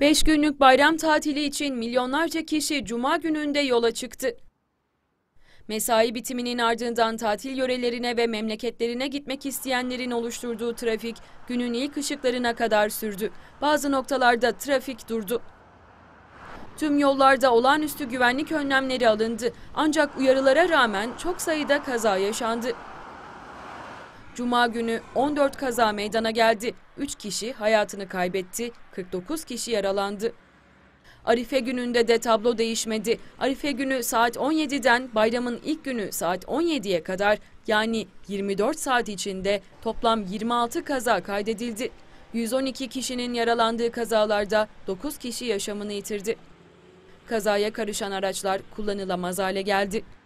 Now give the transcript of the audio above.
Beş günlük bayram tatili için milyonlarca kişi cuma gününde yola çıktı. Mesai bitiminin ardından tatil yörelerine ve memleketlerine gitmek isteyenlerin oluşturduğu trafik günün ilk ışıklarına kadar sürdü. Bazı noktalarda trafik durdu. Tüm yollarda olağanüstü güvenlik önlemleri alındı. Ancak uyarılara rağmen çok sayıda kaza yaşandı. Cuma günü 14 kaza meydana geldi. 3 kişi hayatını kaybetti, 49 kişi yaralandı. Arife gününde de tablo değişmedi. Arife günü saat 17'den bayramın ilk günü saat 17'ye kadar yani 24 saat içinde toplam 26 kaza kaydedildi. 112 kişinin yaralandığı kazalarda 9 kişi yaşamını yitirdi. Kazaya karışan araçlar kullanılamaz hale geldi.